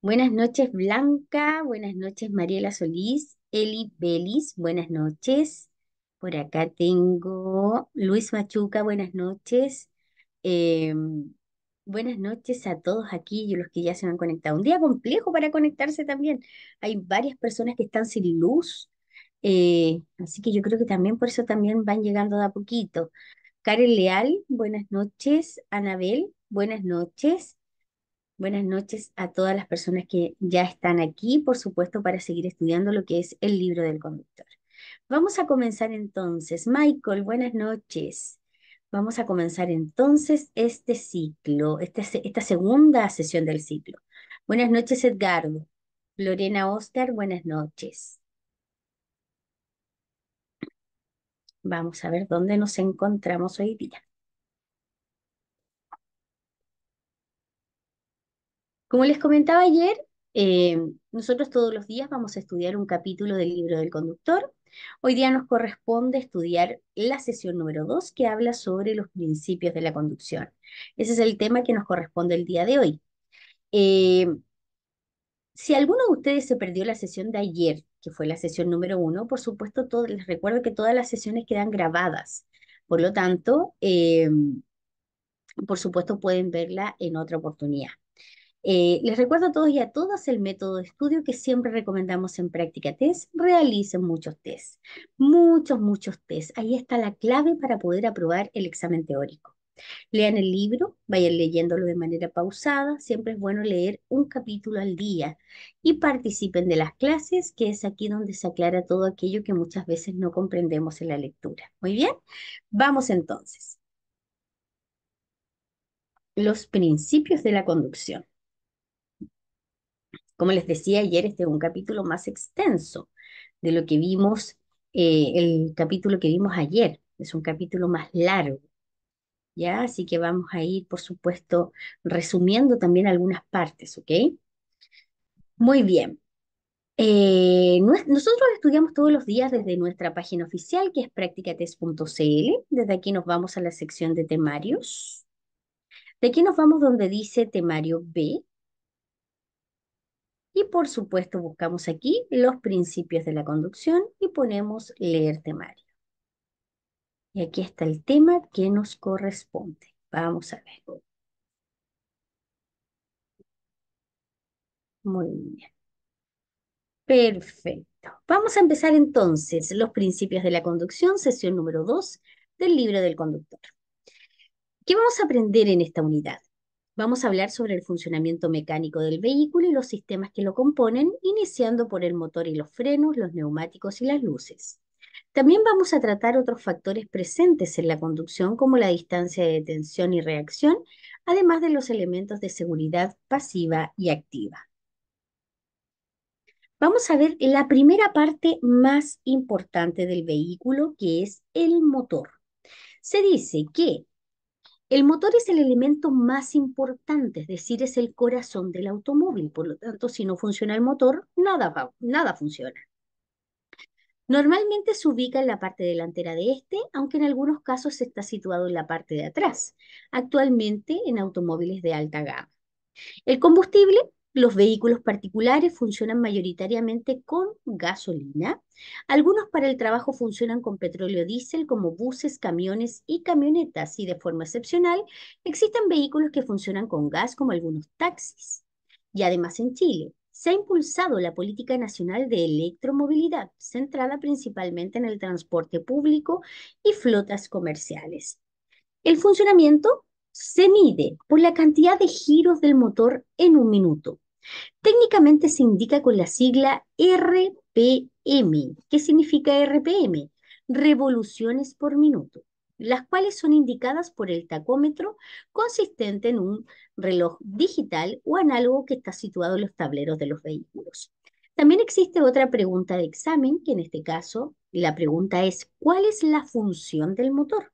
Buenas noches, Blanca. Buenas noches, Mariela Solís. Eli Belis, buenas noches. Por acá tengo Luis Machuca, buenas noches. Em, buenas noches a todos aquí y los que ya se han conectado. Un día complejo para conectarse también. Hay varias personas que están sin luz, eh, así que yo creo que también por eso también van llegando de a poquito. Karen Leal, buenas noches. Anabel, buenas noches. Buenas noches a todas las personas que ya están aquí, por supuesto, para seguir estudiando lo que es el libro del conductor. Vamos a comenzar entonces. Michael, buenas noches. Vamos a comenzar entonces este ciclo, este esta, segunda sesión del ciclo. Buenas noches, Edgardo. Lorena Oscar, buenas noches. Vamos a ver dónde nos encontramos hoy día. Como les comentaba ayer, eh, nosotros todos los días vamos a estudiar un capítulo del libro del conductor. Hoy día nos corresponde estudiar la sesión número 2 que habla sobre los principios de la conducción. Ese es el tema que nos corresponde el día de hoy. Eh, si alguno de ustedes se perdió la sesión de ayer, que fue la sesión número 1, por supuesto todo, les recuerdo que todas las sesiones quedan grabadas. Por lo tanto, eh, por supuesto pueden verla en otra oportunidad. Eh, les recuerdo a todos y a todas el método de estudio que siempre recomendamos en práctica test. Realicen muchos tests, muchos, muchos tests. Ahí está la clave para poder aprobar el examen teórico. Lean el libro, vayan leyéndolo de manera pausada, siempre es bueno leer un capítulo al día y participen de las clases, que es aquí donde se aclara todo aquello que muchas veces no comprendemos en la lectura. Muy bien, vamos entonces. Los principios de la conducción. Como les decía ayer, este es un capítulo más extenso de lo que vimos, eh, el capítulo que vimos ayer. Es un capítulo más largo. ¿Ya? Así que vamos a ir, por supuesto, resumiendo también algunas partes, ¿ok? Muy bien. Eh, nosotros estudiamos todos los días desde nuestra página oficial, que es practicates.cl. Desde aquí nos vamos a la sección de temarios. De aquí nos vamos donde dice temario B, y por supuesto buscamos aquí los principios de la conducción y ponemos leer temario. Y aquí está el tema que nos corresponde. Vamos a ver. Muy bien. Perfecto. Vamos a empezar entonces los principios de la conducción, sesión número 2 del libro del conductor. ¿Qué vamos a aprender en esta unidad? Vamos a hablar sobre el funcionamiento mecánico del vehículo y los sistemas que lo componen, iniciando por el motor y los frenos, los neumáticos y las luces. También vamos a tratar otros factores presentes en la conducción como la distancia de tensión y reacción, además de los elementos de seguridad pasiva y activa. Vamos a ver la primera parte más importante del vehículo, que es el motor. Se dice que el motor es el elemento más importante, es decir, es el corazón del automóvil. Por lo tanto, si no funciona el motor, nada, nada funciona. Normalmente se ubica en la parte delantera de este, aunque en algunos casos está situado en la parte de atrás, actualmente en automóviles de alta gama. El combustible los vehículos particulares funcionan mayoritariamente con gasolina. Algunos para el trabajo funcionan con petróleo diésel, como buses, camiones y camionetas. Y de forma excepcional, existen vehículos que funcionan con gas, como algunos taxis. Y además en Chile, se ha impulsado la política nacional de electromovilidad, centrada principalmente en el transporte público y flotas comerciales. El funcionamiento se mide por la cantidad de giros del motor en un minuto. Técnicamente se indica con la sigla RPM. ¿Qué significa RPM? Revoluciones por minuto, las cuales son indicadas por el tacómetro consistente en un reloj digital o análogo que está situado en los tableros de los vehículos. También existe otra pregunta de examen, que en este caso la pregunta es, ¿cuál es la función del motor?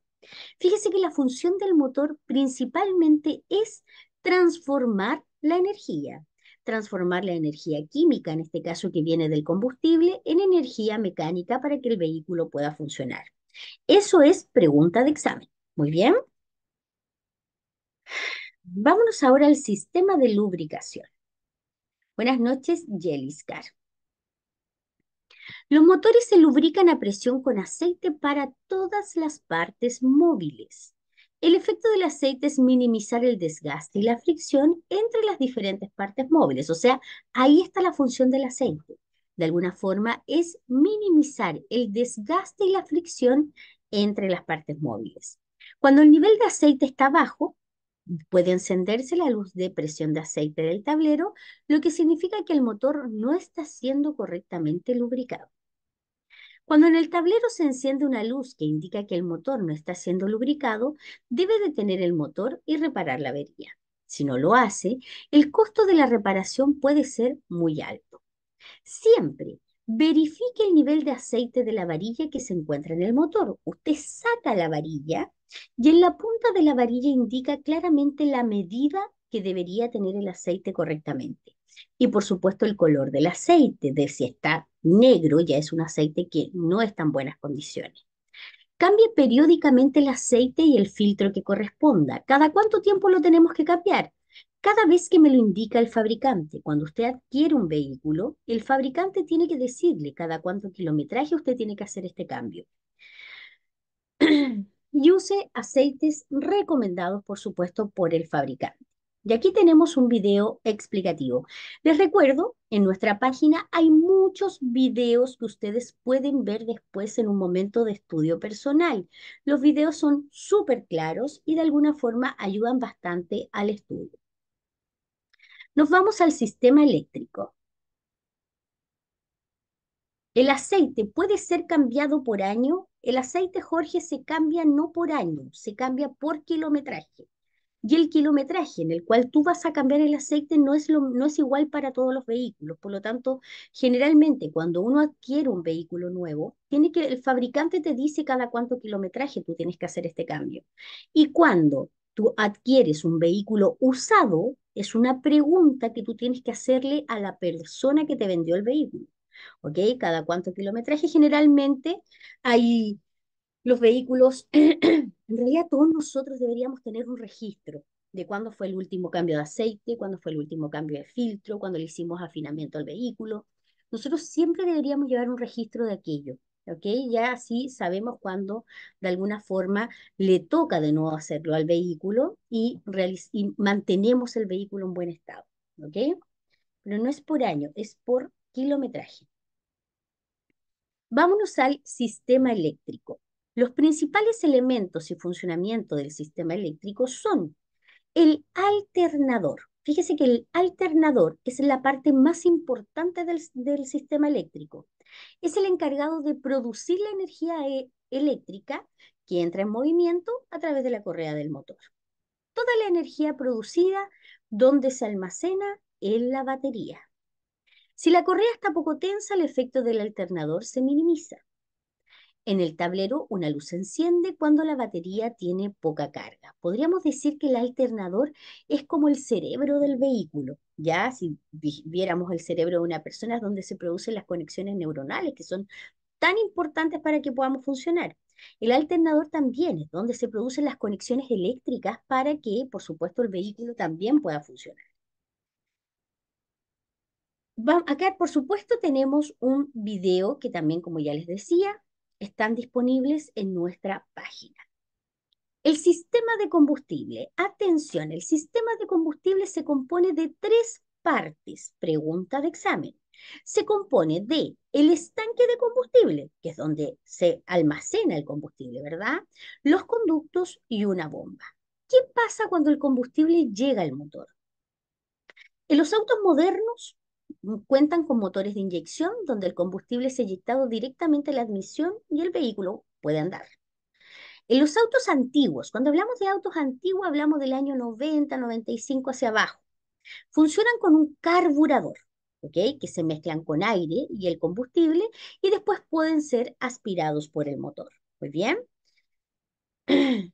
Fíjese que la función del motor principalmente es transformar la energía transformar la energía química, en este caso que viene del combustible, en energía mecánica para que el vehículo pueda funcionar. Eso es pregunta de examen. Muy bien. Vámonos ahora al sistema de lubricación. Buenas noches, Yeliscar. Los motores se lubrican a presión con aceite para todas las partes móviles. El efecto del aceite es minimizar el desgaste y la fricción entre las diferentes partes móviles, o sea, ahí está la función del aceite. De alguna forma es minimizar el desgaste y la fricción entre las partes móviles. Cuando el nivel de aceite está bajo, puede encenderse la luz de presión de aceite del tablero, lo que significa que el motor no está siendo correctamente lubricado. Cuando en el tablero se enciende una luz que indica que el motor no está siendo lubricado, debe detener el motor y reparar la avería. Si no lo hace, el costo de la reparación puede ser muy alto. Siempre verifique el nivel de aceite de la varilla que se encuentra en el motor. Usted saca la varilla y en la punta de la varilla indica claramente la medida que debería tener el aceite correctamente. Y por supuesto el color del aceite, de si está negro ya es un aceite que no está en buenas condiciones. Cambie periódicamente el aceite y el filtro que corresponda. ¿Cada cuánto tiempo lo tenemos que cambiar? Cada vez que me lo indica el fabricante, cuando usted adquiere un vehículo, el fabricante tiene que decirle cada cuánto kilometraje usted tiene que hacer este cambio. y use aceites recomendados, por supuesto, por el fabricante. Y aquí tenemos un video explicativo. Les recuerdo, en nuestra página hay muchos videos que ustedes pueden ver después en un momento de estudio personal. Los videos son súper claros y de alguna forma ayudan bastante al estudio. Nos vamos al sistema eléctrico. El aceite puede ser cambiado por año. El aceite, Jorge, se cambia no por año, se cambia por kilometraje. Y el kilometraje en el cual tú vas a cambiar el aceite no es, lo, no es igual para todos los vehículos. Por lo tanto, generalmente cuando uno adquiere un vehículo nuevo, tiene que, el fabricante te dice cada cuánto kilometraje tú tienes que hacer este cambio. Y cuando tú adquieres un vehículo usado, es una pregunta que tú tienes que hacerle a la persona que te vendió el vehículo. ¿ok? Cada cuánto kilometraje. Generalmente hay los vehículos, en realidad todos nosotros deberíamos tener un registro de cuándo fue el último cambio de aceite, cuándo fue el último cambio de filtro, cuándo le hicimos afinamiento al vehículo. Nosotros siempre deberíamos llevar un registro de aquello, ¿ok? Ya así sabemos cuándo de alguna forma le toca de nuevo hacerlo al vehículo y, mantenemos el vehículo en buen estado, ¿ok? Pero no es por año, es por kilometraje. Vámonos al sistema eléctrico. Los principales elementos y funcionamiento del sistema eléctrico son el alternador. Fíjese que el alternador es la parte más importante del, sistema eléctrico. Es el encargado de producir la energía eh, eléctrica que entra en movimiento a través de la correa del motor. Toda la energía producida donde se almacena en la batería. Si la correa está poco tensa, el efecto del alternador se minimiza. En el tablero una luz se enciende cuando la batería tiene poca carga. Podríamos decir que el alternador es como el cerebro del vehículo. Ya si viéramos el cerebro de una persona es donde se producen las conexiones neuronales que son tan importantes para que podamos funcionar. El alternador también es donde se producen las conexiones eléctricas para que, por supuesto, el vehículo también pueda funcionar. Acá, por supuesto, tenemos un video que también, como ya les decía, están disponibles en nuestra página. El sistema de combustible, atención, el sistema de combustible se compone de tres partes, pregunta de examen. Se compone de el estanque de combustible, que es donde se almacena el combustible, ¿verdad? Los conductos y una bomba. ¿Qué pasa cuando el combustible llega al motor? En los autos modernos Mm, cuentan con motores de inyección donde el combustible es inyectado directamente a la admisión y el vehículo puede andar. En los autos antiguos, cuando hablamos de autos antiguos, hablamos del año 90, 95 hacia abajo. Funcionan con un carburador, Que se mezclan con aire y el combustible y después pueden ser aspirados por el motor. Muy bien.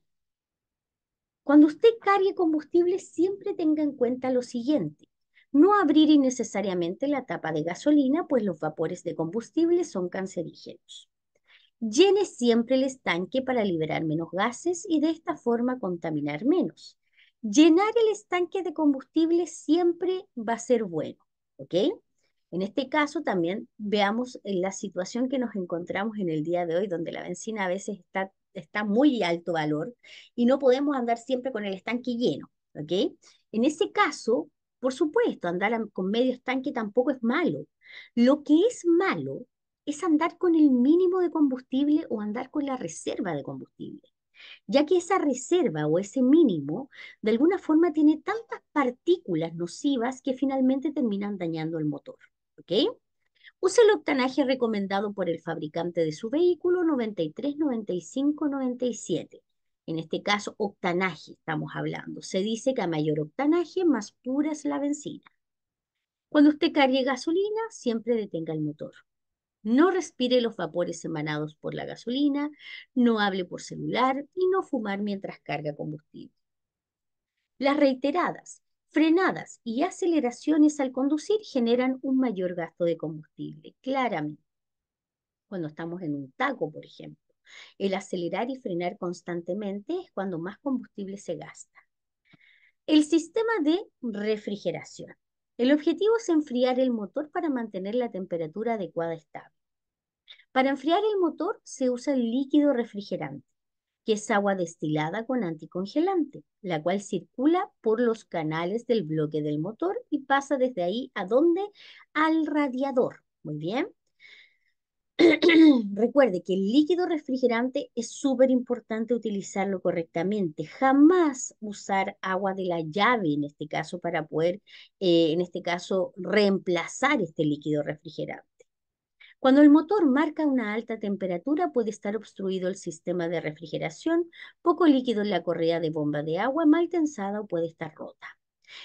Cuando usted cargue combustible, siempre tenga en cuenta lo siguiente. No abrir innecesariamente la tapa de gasolina, pues los vapores de combustible son cancerígenos. Llene siempre el estanque para liberar menos gases y de esta forma contaminar menos. Llenar el estanque de combustible siempre va a ser bueno, ¿ok? En este caso también veamos eh, la situación que nos encontramos en el día de hoy, donde la benzina a veces está, está muy alto valor y no podemos andar siempre con el estanque lleno, ¿ok? En ese caso, por supuesto, andar con medio estanque tampoco es malo. Lo que es malo es andar con el mínimo de combustible o andar con la reserva de combustible, ya que esa reserva o ese mínimo de alguna forma tiene tantas partículas nocivas que finalmente terminan dañando el motor. ¿Ok? el octanaje recomendado por el fabricante de su vehículo 93, 95, 97 en este caso octanaje estamos hablando. Se dice que a mayor octanaje, más pura es la benzina. Cuando usted cargue gasolina, siempre detenga el motor. No respire los vapores emanados por la gasolina, no hable por celular y no fumar mientras carga combustible. Las reiteradas, frenadas y aceleraciones al conducir generan un mayor gasto de combustible, claramente. Cuando estamos en un taco, por ejemplo el acelerar y frenar constantemente es cuando más combustible se gasta. El sistema de refrigeración. El objetivo es enfriar el motor para mantener la temperatura adecuada estable. Para enfriar el motor se usa el líquido refrigerante, que es agua destilada con anticongelante, la cual circula por los canales del bloque del motor y pasa desde ahí a dónde? Al radiador. Muy bien. recuerde que el líquido refrigerante es súper importante utilizarlo correctamente. Jamás usar agua de la llave en este caso para poder, eh, en este caso, reemplazar este líquido refrigerante. Cuando el motor marca una alta temperatura puede estar obstruido el sistema de refrigeración, poco líquido en la correa de bomba de agua mal tensada o puede estar rota.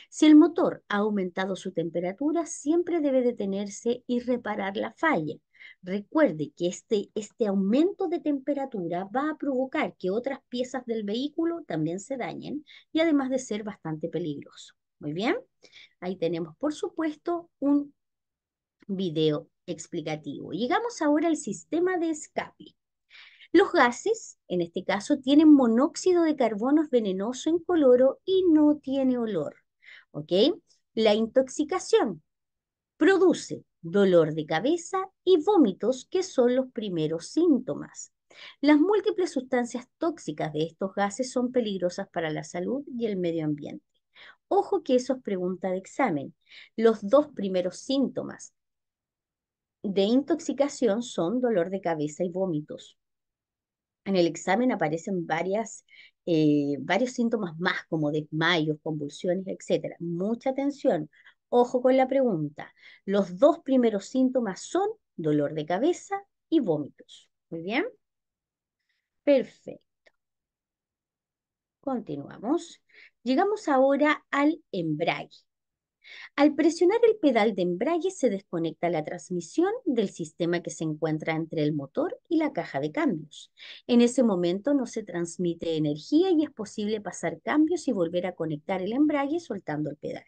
Si el motor ha aumentado su temperatura, siempre debe detenerse y reparar la falla. Recuerde que este, este aumento de temperatura va a provocar que otras piezas del vehículo también se dañen y además de ser bastante peligroso. Muy bien, ahí tenemos por supuesto un video explicativo. Llegamos ahora al sistema de escape. Los gases, en este caso, tienen monóxido de carbono venenoso en y no tiene olor. ¿Ok? La intoxicación Produce dolor de cabeza y vómitos, que son los primeros síntomas. Las múltiples sustancias tóxicas de estos gases son peligrosas para la salud y el medio ambiente. Ojo que eso es pregunta de examen. Los dos primeros síntomas de intoxicación son dolor de cabeza y vómitos. En el examen aparecen varias, eh, varios síntomas más, como desmayos, convulsiones, etc. Mucha atención. Ojo con la pregunta. Los dos primeros síntomas son dolor de cabeza y vómitos. Muy bien. Perfecto. Continuamos. Llegamos ahora al embrague. Al presionar el pedal de embrague se desconecta la transmisión del sistema que se encuentra entre el motor y la caja de cambios. En ese momento no se transmite energía y es posible pasar cambios y volver a conectar el embrague soltando el pedal.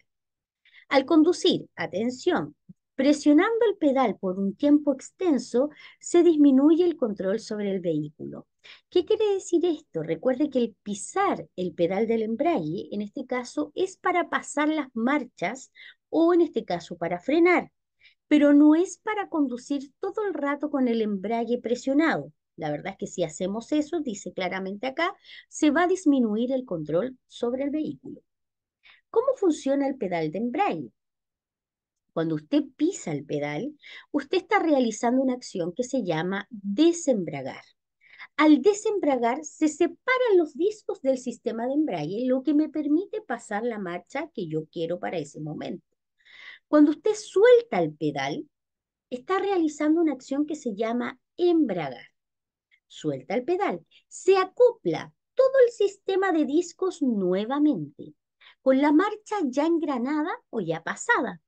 Al conducir, atención, presionando el pedal por un tiempo extenso, se disminuye el control sobre el vehículo. ¿Qué quiere decir esto? Recuerde que el pisar el pedal del embrague, en este caso, es para pasar las marchas o en este caso para frenar, pero no es para conducir todo el rato con el embrague presionado. La verdad es que si hacemos eso, dice claramente acá, se va a disminuir el control sobre el vehículo. ¿Cómo funciona el pedal de embrague? Cuando usted pisa el pedal, usted está realizando una acción que se llama desembragar. Al desembragar se separan los discos del sistema de embrague, lo que me permite pasar la marcha que yo quiero para ese momento. Cuando usted suelta el pedal, está realizando una acción que se llama embragar. Suelta el pedal, se acopla todo el sistema de discos nuevamente con la marcha ya engranada o ya pasada.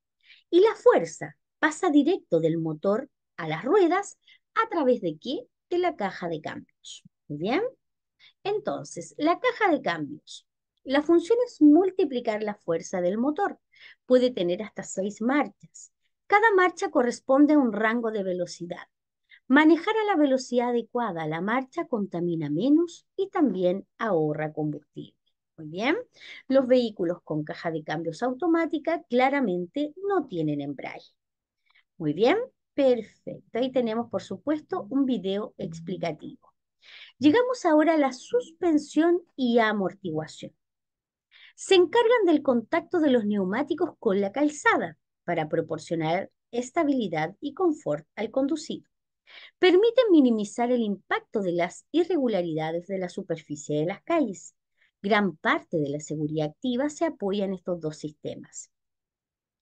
Y la fuerza pasa directo del motor a las ruedas a través de qué? De la caja de cambios. ¿Muy bien? Entonces, la caja de cambios. La función es multiplicar la fuerza del motor. Puede tener hasta seis marchas. Cada marcha corresponde a un rango de velocidad. Manejar a la velocidad adecuada la marcha contamina menos y también ahorra combustible bien. Los vehículos con caja de cambios automática claramente no tienen embrague. Muy bien. Perfecto. Ahí tenemos, por supuesto, un video explicativo. Llegamos ahora a la suspensión y amortiguación. Se encargan del contacto de los neumáticos con la calzada para proporcionar estabilidad y confort al conducido. Permiten minimizar el impacto de las irregularidades de la superficie de las calles. Gran parte de la seguridad activa se apoya en estos dos sistemas.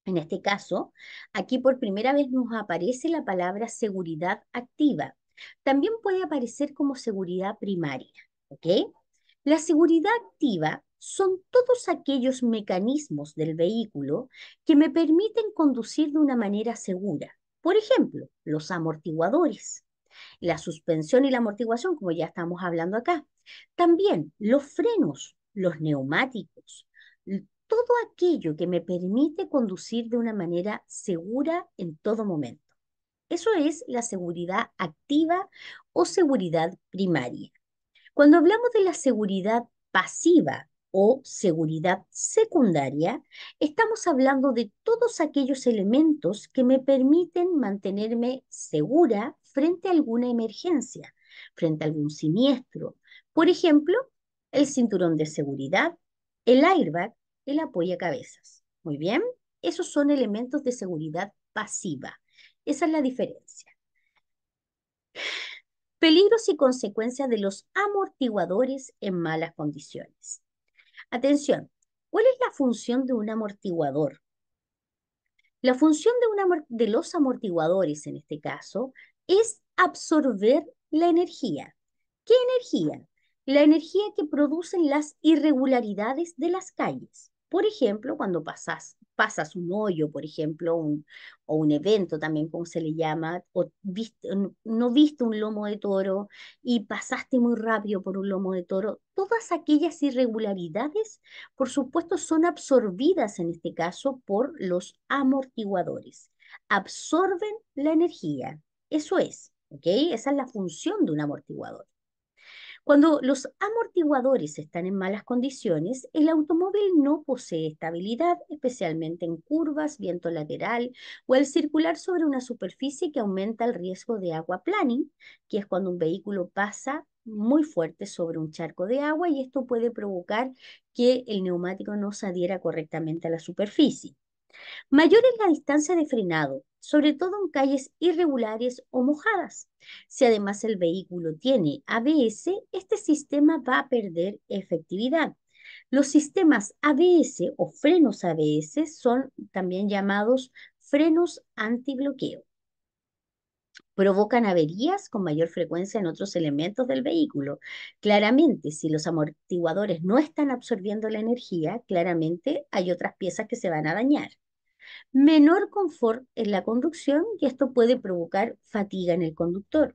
En este caso, aquí por primera vez nos aparece la palabra seguridad activa. También puede aparecer como seguridad primaria. La seguridad activa son todos aquellos mecanismos del vehículo que me permiten conducir de una manera segura. Por ejemplo, los amortiguadores, la suspensión y la amortiguación, como ya estamos hablando acá, también los frenos, los neumáticos, todo aquello que me permite conducir de una manera segura en todo momento. Eso es la seguridad activa o seguridad primaria. Cuando hablamos de la seguridad pasiva o seguridad secundaria, estamos hablando de todos aquellos elementos que me permiten mantenerme segura frente a alguna emergencia, frente a algún siniestro, por ejemplo, el cinturón de seguridad, el airbag, el cabezas Muy bien, esos son elementos de seguridad pasiva. Esa es la diferencia. Peligros y consecuencias de los amortiguadores en malas condiciones. Atención, ¿cuál es la función de un amortiguador? La función de, de los amortiguadores en este caso es absorber la energía. ¿Qué energía? la energía que producen las irregularidades de las calles. Por ejemplo, cuando pasas, un hoyo, por ejemplo, o un evento también, como se le llama, o no viste un lomo de toro y pasaste muy rápido por un lomo de toro, todas aquellas irregularidades, por supuesto, son absorbidas en este caso por los amortiguadores. Absorben la energía. Eso es, ¿ok? Esa es la función de un amortiguador. Cuando los amortiguadores están en malas condiciones, el automóvil no posee estabilidad, especialmente en curvas, viento lateral o al circular sobre una superficie que aumenta el riesgo de agua planning, que es cuando un vehículo pasa muy fuerte sobre un charco de agua y esto puede provocar que el neumático no se adhiera correctamente a la superficie. Mayor es la distancia de frenado, sobre todo en calles irregulares o mojadas. Si además el vehículo tiene ABS, este sistema va a perder efectividad. Los sistemas ABS o frenos ABS son también llamados frenos antibloqueo provocan averías con mayor frecuencia en otros elementos del vehículo. Claramente, si los amortiguadores no están absorbiendo la energía, claramente hay otras piezas que se van a dañar. Menor confort en la conducción y esto puede provocar fatiga en el conductor.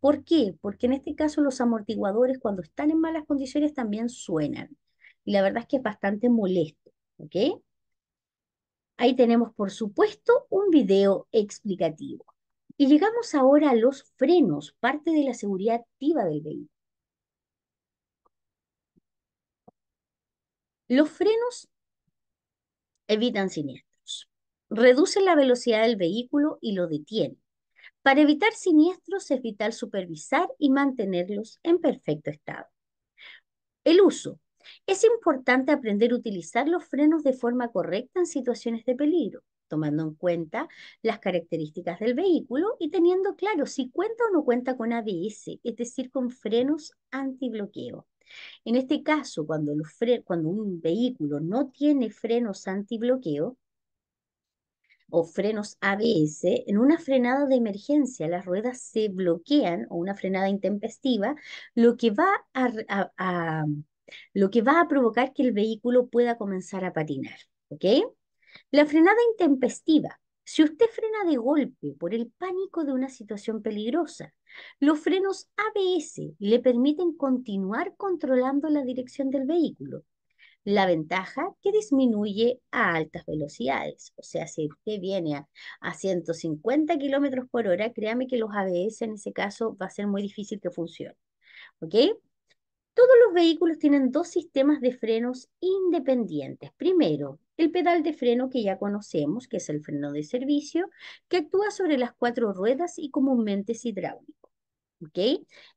¿Por qué? Porque en este caso los amortiguadores cuando están en malas condiciones también suenan. Y la verdad es que es bastante molesto, Ahí tenemos, por supuesto, un video explicativo. Y llegamos ahora a los frenos, parte de la seguridad activa del vehículo. Los frenos evitan siniestros, reducen la velocidad del vehículo y lo detienen. Para evitar siniestros es vital supervisar y mantenerlos en perfecto estado. El uso. Es importante aprender a utilizar los frenos de forma correcta en situaciones de peligro tomando en cuenta las características del vehículo y teniendo claro si cuenta o no cuenta con ABS, es decir, con frenos antibloqueo. En este caso, cuando, un vehículo no tiene frenos antibloqueo, o frenos ABS, en una frenada de emergencia las ruedas se bloquean o una frenada intempestiva, lo que va a, lo que va a provocar que el vehículo pueda comenzar a patinar. ¿ok? La frenada intempestiva. Si usted frena de golpe por el pánico de una situación peligrosa, los frenos ABS le permiten continuar controlando la dirección del vehículo. La ventaja que disminuye a altas velocidades. O sea, si usted viene a, 150 kilómetros por hora, créame que los ABS en ese caso va a ser muy difícil que funcione. ¿Ok? Todos los vehículos tienen dos sistemas de frenos independientes. Primero, el pedal de freno que ya conocemos, que es el freno de servicio, que actúa sobre las cuatro ruedas y comúnmente es hidráulico.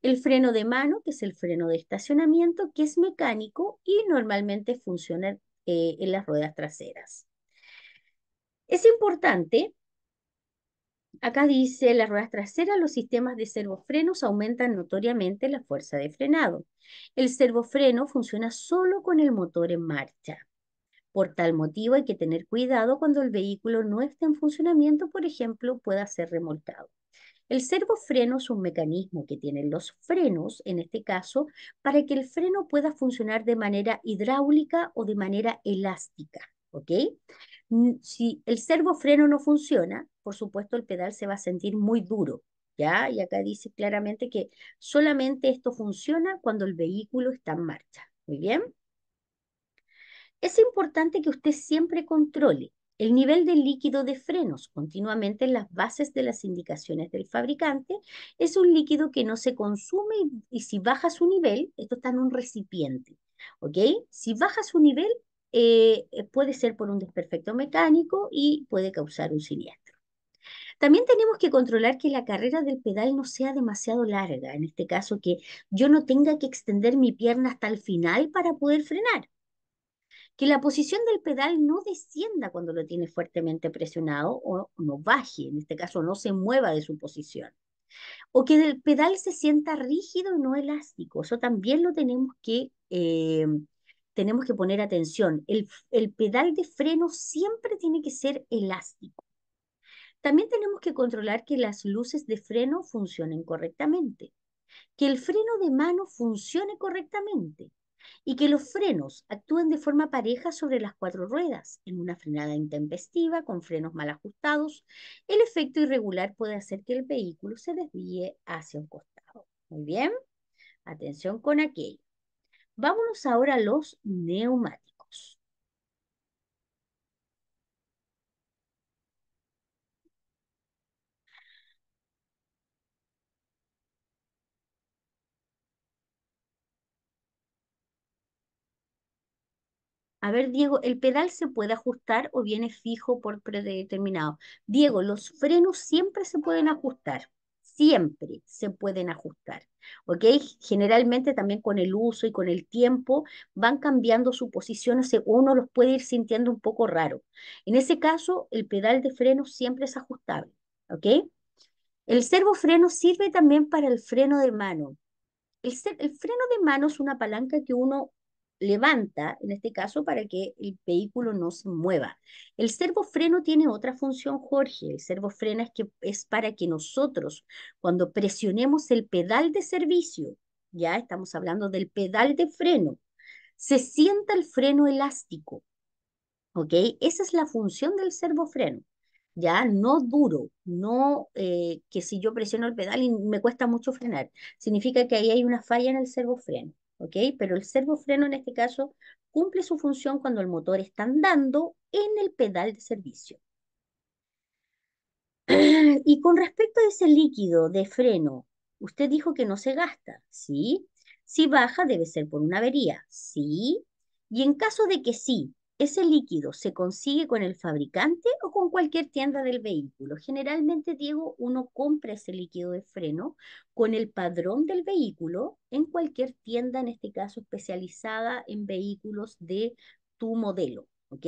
El freno de mano, que es el freno de estacionamiento, que es mecánico y normalmente funciona eh, en las ruedas traseras. Es importante Acá dice, las ruedas traseras, los sistemas de servofrenos aumentan notoriamente la fuerza de frenado. El servofreno funciona solo con el motor en marcha. Por tal motivo hay que tener cuidado cuando el vehículo no esté en funcionamiento, por ejemplo, pueda ser remolcado. El servofreno es un mecanismo que tienen los frenos, en este caso, para que el freno pueda funcionar de manera hidráulica o de manera elástica. ¿ok? Si el freno no funciona, por supuesto el pedal se va a sentir muy duro, ¿ya? Y acá dice claramente que solamente esto funciona cuando el vehículo está en marcha, ¿muy bien? Es importante que usted siempre controle el nivel del líquido de frenos continuamente en las bases de las indicaciones del fabricante es un líquido que no se consume y, y si baja su nivel, esto está en un recipiente, ¿ok? Si baja su nivel, eh, eh, puede ser por un desperfecto mecánico y puede causar un siniestro. También tenemos que controlar que la carrera del pedal no sea demasiado larga, en este caso que yo no tenga que extender mi pierna hasta el final para poder frenar. Que la posición del pedal no descienda cuando lo tiene fuertemente presionado o no baje, en este caso no se mueva de su posición. O que el pedal se sienta rígido y no elástico, eso también lo tenemos que eh, tenemos que poner atención. El, pedal de freno siempre tiene que ser elástico. También tenemos que controlar que las luces de freno funcionen correctamente, que el freno de mano funcione correctamente y que los frenos actúen de forma pareja sobre las cuatro ruedas. En una frenada intempestiva, con frenos mal ajustados, el efecto irregular puede hacer que el vehículo se desvíe hacia un costado. Muy bien, atención con aquello. Vámonos ahora a los neumáticos. A ver, Diego, ¿el pedal se puede ajustar o viene fijo por predeterminado? Diego, los frenos siempre se pueden ajustar, siempre se pueden ajustar. ¿ok? Generalmente también con el uso y con el tiempo van cambiando su posición, o uno los puede ir sintiendo un poco raro. En ese caso, el pedal de freno siempre es ajustable, ¿ok? El servofreno sirve también para el freno de mano. El, el freno de mano es una palanca que uno levanta, en este caso, para que el vehículo no se mueva. El servofreno tiene otra función, Jorge. El servofreno es, que, es para que nosotros, cuando presionemos el pedal de servicio, ya estamos hablando del pedal de freno, se sienta el freno elástico. ¿Ok? Esa es la función del servofreno. ¿ya? No duro, no eh, que si yo presiono el pedal y me cuesta mucho frenar, significa que ahí hay una falla en el servofreno. Pero el servofreno en este caso cumple su función cuando el motor está andando en el pedal de servicio. Y con respecto a ese líquido de freno, usted dijo que no se gasta, ¿sí? Si baja debe ser por una avería, ¿sí? Y en caso de que sí, ¿Ese líquido se consigue con el fabricante o con cualquier tienda del vehículo? Generalmente, Diego, uno compra ese líquido de freno con el padrón del vehículo en cualquier tienda, en este caso especializada en vehículos de tu modelo, ¿ok?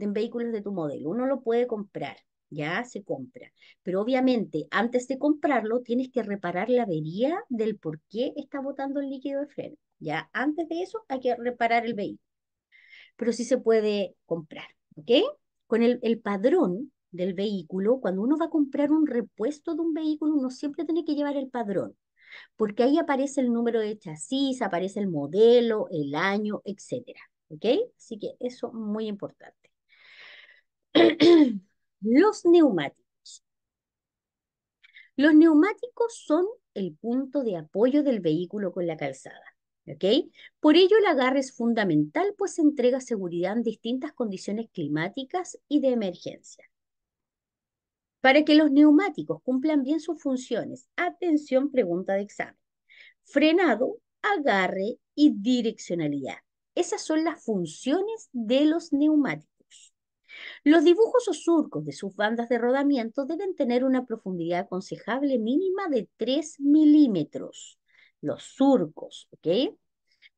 En vehículos de tu modelo. Uno lo puede comprar, ya se compra. Pero obviamente, antes de comprarlo, tienes que reparar la avería del por qué está botando el líquido de freno. Ya antes de eso, hay que reparar el vehículo pero sí se puede comprar, ¿ok? Con el, el padrón del vehículo, cuando uno va a comprar un repuesto de un vehículo, uno siempre tiene que llevar el padrón, porque ahí aparece el número de chasis, aparece el modelo, el año, etcétera, ¿ok? Así que eso es muy importante. Los neumáticos. Los neumáticos son el punto de apoyo del vehículo con la calzada. Por ello, el agarre es fundamental, pues entrega seguridad en distintas condiciones climáticas y de emergencia. Para que los neumáticos cumplan bien sus funciones, atención, pregunta de examen. Frenado, agarre y direccionalidad. Esas son las funciones de los neumáticos. Los dibujos o surcos de sus bandas de rodamiento deben tener una profundidad aconsejable mínima de 3 milímetros los surcos, ¿ok?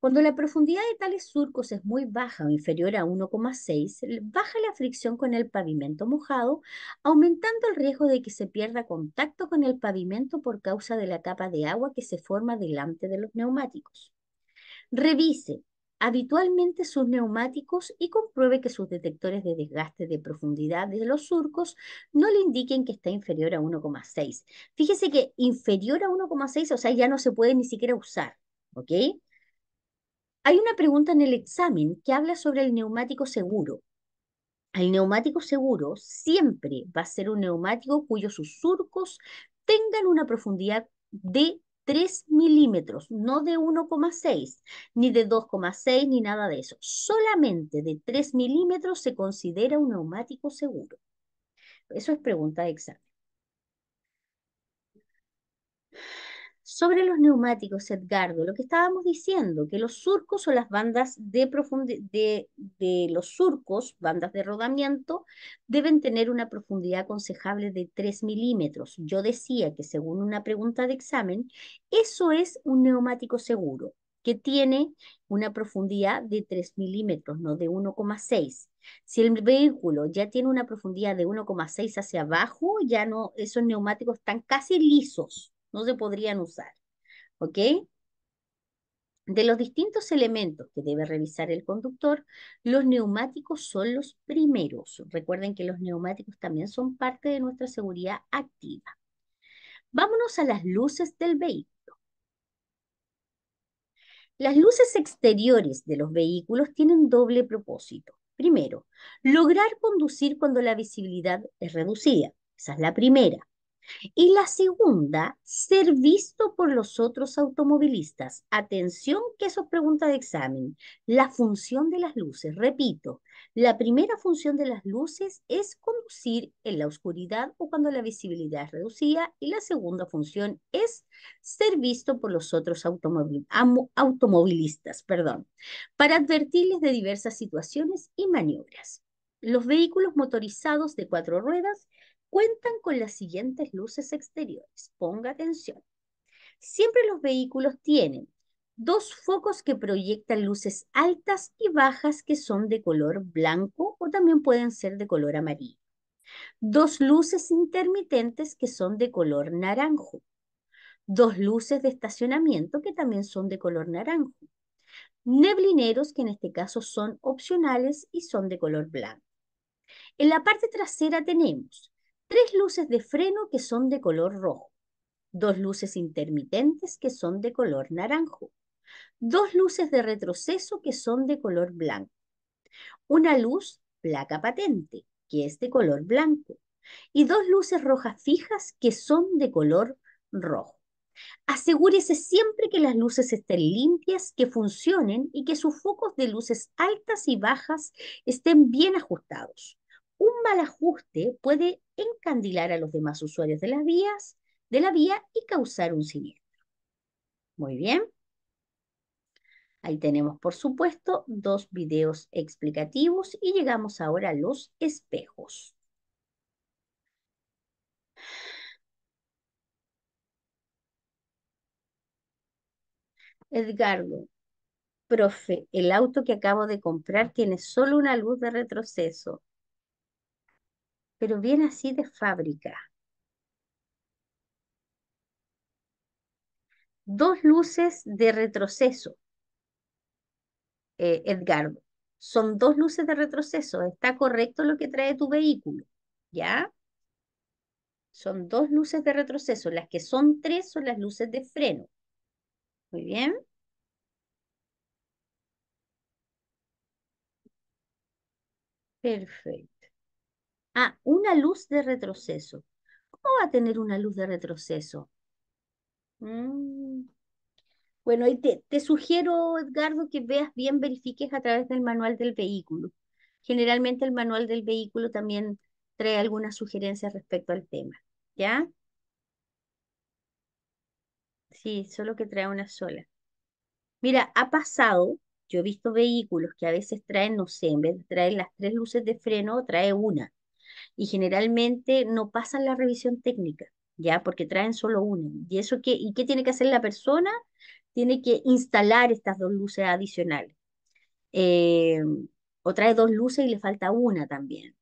Cuando la profundidad de tales surcos es muy baja o inferior a 1,6, baja la fricción con el pavimento mojado, aumentando el riesgo de que se pierda contacto con el pavimento por causa de la capa de agua que se forma delante de los neumáticos. Revise habitualmente sus neumáticos y compruebe que sus detectores de desgaste de profundidad de los surcos no le indiquen que está inferior a 1,6. Fíjese que inferior a 1,6, o sea, ya no se puede ni siquiera usar, ¿ok? Hay una pregunta en el examen que habla sobre el neumático seguro. El neumático seguro siempre va a ser un neumático cuyos surcos tengan una profundidad de 3 milímetros, no de 1,6, ni de 2,6, ni nada de eso. Solamente de 3 milímetros se considera un neumático seguro. Eso es pregunta de examen. Sobre los neumáticos, Edgardo, lo que estábamos diciendo, que los surcos o las bandas de, de los surcos, bandas de rodamiento, deben tener una profundidad aconsejable de 3 milímetros. Yo decía que según una pregunta de examen, eso es un neumático seguro, que tiene una profundidad de 3 milímetros, no de 1,6. Si el vehículo ya tiene una profundidad de 1,6 hacia abajo, ya no, esos neumáticos están casi lisos no se podrían usar. ¿Ok? De los distintos elementos que debe revisar el conductor, los neumáticos son los primeros. Recuerden que los neumáticos también son parte de nuestra seguridad activa. Vámonos a las luces del vehículo. Las luces exteriores de los vehículos tienen doble propósito. Primero, lograr conducir cuando la visibilidad es reducida. Esa es la primera. Y la segunda, ser visto por los otros automovilistas. Atención, que eso es pregunta de examen. La función de las luces, repito, la primera función de las luces es conducir en la oscuridad o cuando la visibilidad es reducida y la segunda función es ser visto por los otros automovilistas, perdón, para advertirles de diversas situaciones y maniobras. Los vehículos motorizados de cuatro ruedas cuentan con las siguientes luces exteriores. Ponga atención. Siempre los vehículos tienen dos focos que proyectan luces altas y bajas que son de color blanco o también pueden ser de color amarillo. Dos luces intermitentes que son de color naranjo. Dos luces de estacionamiento que también son de color naranjo. Neblineros que en este caso son opcionales y son de color blanco. En la parte trasera tenemos tres luces de freno que son de color rojo, dos luces intermitentes que son de color naranjo, dos luces de retroceso que son de color blanco, una luz placa patente que es de color blanco y dos luces rojas fijas que son de color rojo. Asegúrese siempre que las luces estén limpias, que funcionen y que sus focos de luces altas y bajas estén bien ajustados un mal ajuste puede encandilar a los demás usuarios de las vías, de la vía y causar un siniestro. Muy bien. Ahí tenemos, por supuesto, dos videos explicativos y llegamos ahora a los espejos. Edgardo, profe, el auto que acabo de comprar tiene solo una luz de retroceso pero bien así de fábrica. Dos luces de retroceso, eh, Edgardo. Son dos luces de retroceso. Está correcto lo que trae tu vehículo, ¿ya? Son dos luces de retroceso. Las que son tres son las luces de freno. Muy bien. Perfecto. Ah, una luz de retroceso. ¿Cómo va a tener una luz de retroceso? Mm. Bueno, te, te, sugiero, Edgardo, que veas bien, verifiques a través del manual del vehículo. Generalmente el manual del vehículo también trae algunas sugerencias respecto al tema, ¿ya? Sí, solo que trae una sola. Mira, ha pasado, yo he visto vehículos que a veces traen, no sé, en vez de traer las tres luces de freno, trae una y generalmente no pasan la revisión técnica, ¿ya? Porque traen solo una. ¿Y eso qué, y qué tiene que hacer la persona? Tiene que instalar estas dos luces adicionales. Eh, o trae dos luces y le falta una también.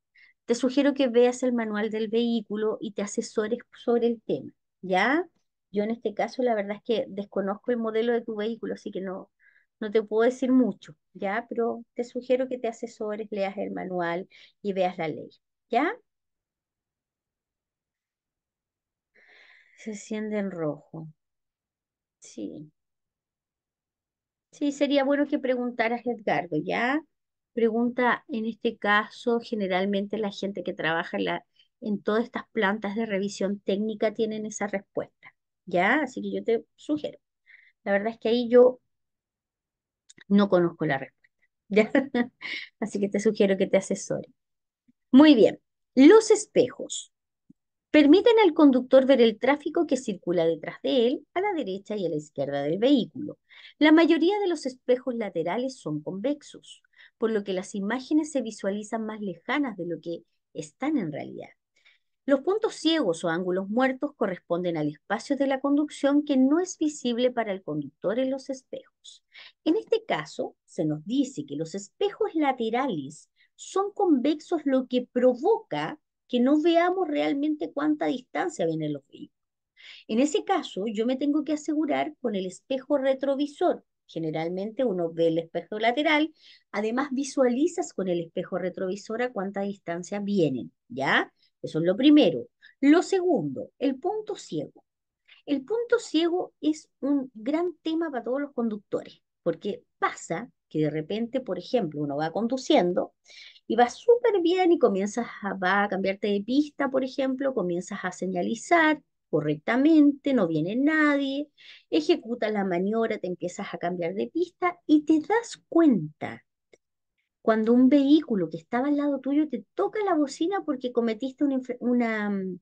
Te sugiero que veas el manual del vehículo y te asesores sobre el tema, ¿ya? Yo en este caso la verdad es que desconozco el modelo de tu vehículo, así que no, no te puedo decir mucho, ¿ya? Pero te sugiero que te asesores, leas el manual y veas la ley. ¿Ya? Se enciende en rojo. Sí. Sí, sería bueno que preguntaras, Edgardo, ¿ya? Pregunta, en este caso, generalmente la gente que trabaja en, todas estas plantas de revisión técnica tienen esa respuesta, ¿ya? Así que yo te sugiero. La verdad es que ahí yo no conozco la respuesta, Así que te sugiero que te asesore. Muy bien. Los espejos permiten al conductor ver el tráfico que circula detrás de él, a la derecha y a la izquierda del vehículo. La mayoría de los espejos laterales son convexos, por lo que las imágenes se visualizan más lejanas de lo que están en realidad. Los puntos ciegos o ángulos muertos corresponden al espacio de la conducción que no es visible para el conductor en los espejos. En este caso, se nos dice que los espejos laterales son convexos, lo que provoca que no veamos realmente cuánta distancia vienen los vehículos. En ese caso, yo me tengo que asegurar con el espejo retrovisor. Generalmente uno ve el espejo lateral, además visualizas con el espejo retrovisor a cuánta distancia vienen, ¿ya? Eso es lo primero. Lo segundo, el punto ciego. El punto ciego es un gran tema para todos los conductores, porque pasa que de repente, por ejemplo, uno va conduciendo y va súper bien y comienzas a, va a cambiarte de pista, por ejemplo, comienzas a señalizar correctamente, no viene nadie, ejecutas la maniobra, te empiezas a cambiar de pista y te das cuenta cuando un vehículo que estaba al lado tuyo te toca la bocina porque cometiste una mm,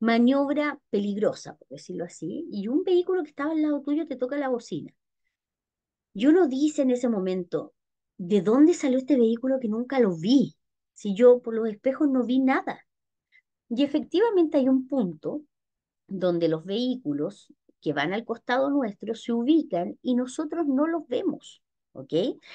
maniobra peligrosa, por decirlo así, y un vehículo que estaba al lado tuyo te toca la bocina. Y uno dice en ese momento, ¿de dónde salió este vehículo que nunca lo vi? Si yo por los espejos no vi nada. Y efectivamente hay un punto donde los vehículos que van al costado nuestro se ubican y nosotros no los vemos. ¿ok?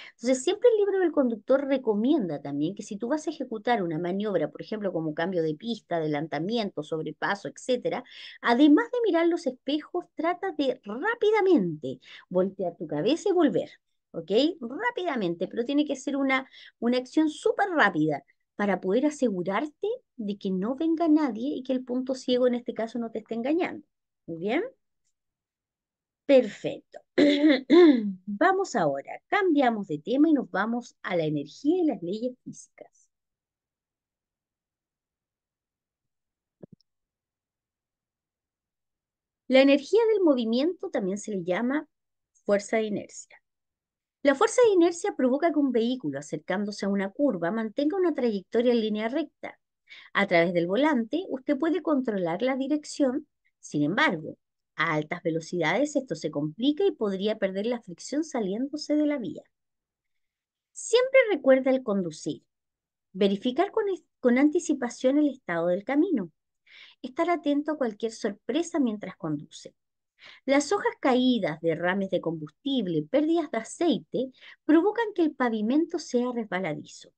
Entonces, siempre el libro del conductor recomienda también que si tú vas a ejecutar una maniobra, por ejemplo, como cambio de pista, adelantamiento, sobrepaso, etcétera, además de mirar los espejos, trata de rápidamente voltear tu cabeza y volver, ¿ok? Rápidamente, pero tiene que ser una, una acción súper rápida para poder asegurarte de que no venga nadie y que el punto ciego en este caso no te esté engañando. ¿Muy bien? Perfecto. Vamos ahora, cambiamos de tema y nos vamos a la energía y las leyes físicas. La energía del movimiento también se le llama fuerza de inercia. La fuerza de inercia provoca que un vehículo acercándose a una curva mantenga una trayectoria en línea recta. A través del volante, usted puede controlar la dirección, sin embargo, a altas velocidades esto se complica y podría perder la fricción saliéndose de la vía. Siempre recuerda el conducir. Verificar con, con anticipación el estado del camino. Estar atento a cualquier sorpresa mientras conduce. Las hojas caídas, derrames de combustible, pérdidas de aceite provocan que el pavimento sea resbaladizo.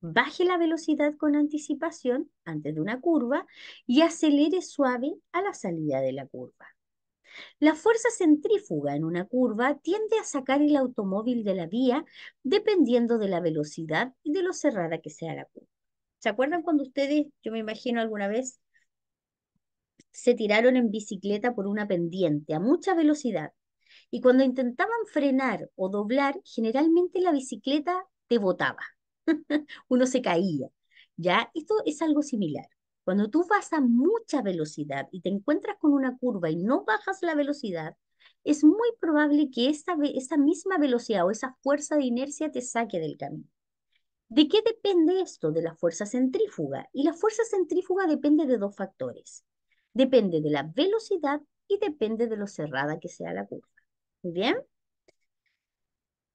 Baje la velocidad con anticipación antes de una curva y acelere suave a la salida de la curva. La fuerza centrífuga en una curva tiende a sacar el automóvil de la vía dependiendo de la velocidad y de lo cerrada que sea la curva. ¿Se acuerdan cuando ustedes, yo me imagino alguna vez, se tiraron en bicicleta por una pendiente a mucha velocidad? Y cuando intentaban frenar o doblar, generalmente la bicicleta te botaba. Uno se caía. ¿Ya? Esto es algo similar. Cuando tú vas a mucha velocidad y te encuentras con una curva y no bajas la velocidad, es muy probable que esa, misma velocidad o esa fuerza de inercia te saque del camino. ¿De qué depende esto? De la fuerza centrífuga. Y la fuerza centrífuga depende de dos factores. Depende de la velocidad y depende de lo cerrada que sea la curva. bien?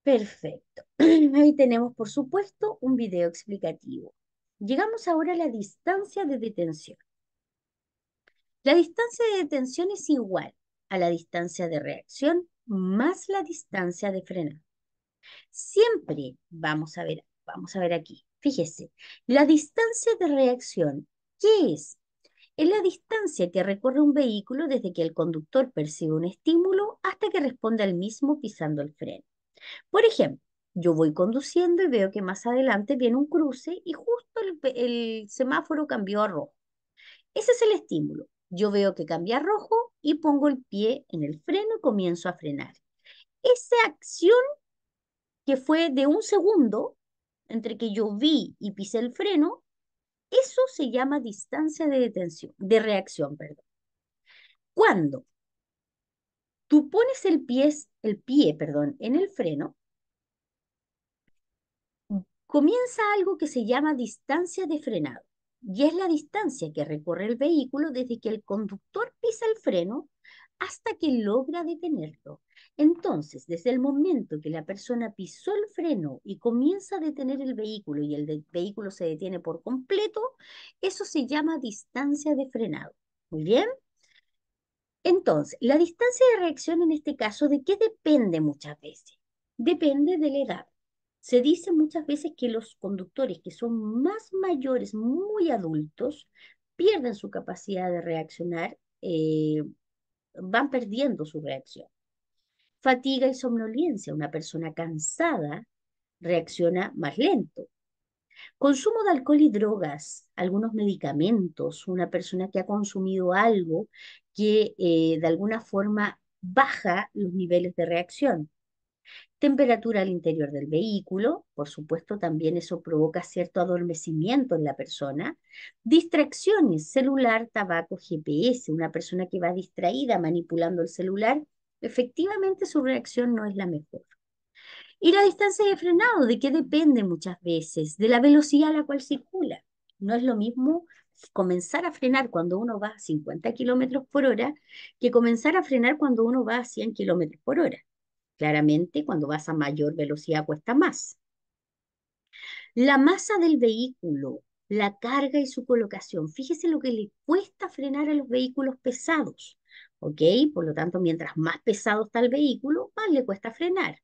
Perfecto. Ahí tenemos, por supuesto, un video explicativo. Llegamos ahora a la distancia de detención. La distancia de detención es igual a la distancia de reacción más la distancia de frenado. Siempre vamos a ver, vamos a ver aquí. Fíjese, la distancia de reacción, ¿qué es? Es la distancia que recorre un vehículo desde que el conductor percibe un estímulo hasta que responde al mismo pisando el freno. Por ejemplo, yo voy conduciendo y veo que más adelante viene un cruce y justo el, semáforo cambió a rojo. Ese es el estímulo. Yo veo que cambia a rojo y pongo el pie en el freno y comienzo a frenar. Esa acción que fue de un segundo entre que yo vi y pisé el freno, eso se llama distancia de detención, de reacción, perdón. Cuando tú pones el pie, el pie, perdón, en el freno, comienza algo que se llama distancia de frenado, y es la distancia que recorre el vehículo desde que el conductor pisa el freno hasta que logra detenerlo. Entonces, desde el momento que la persona pisó el freno y comienza a detener el vehículo y el vehículo se detiene por completo, eso se llama distancia de frenado. Muy bien. Entonces, la distancia de reacción en este caso, ¿de qué depende muchas veces? Depende de la edad. Se dice muchas veces que los conductores que son más mayores, muy adultos, pierden su capacidad de reaccionar, eh, van perdiendo su reacción. Fatiga y somnolencia. Una persona cansada reacciona más lento. Consumo de alcohol y drogas, algunos medicamentos, una persona que ha consumido algo que eh, de alguna forma baja los niveles de reacción. Temperatura al interior del vehículo, por supuesto también eso provoca cierto adormecimiento en la persona. Distracciones, celular, tabaco, GPS. Una persona que va distraída manipulando el celular, efectivamente su reacción no es la mejor. Y la distancia de frenado, ¿de qué depende muchas veces? De la velocidad a la cual circula. No es lo mismo comenzar a frenar cuando uno va a 50 kilómetros por hora que comenzar a frenar cuando uno va a 100 kilómetros por hora. Claramente, cuando vas a mayor velocidad cuesta más. La masa del vehículo, la carga y su colocación. Fíjese lo que le cuesta frenar a los vehículos pesados. ¿Ok? Por lo tanto, mientras más pesado está el vehículo, más le cuesta frenar.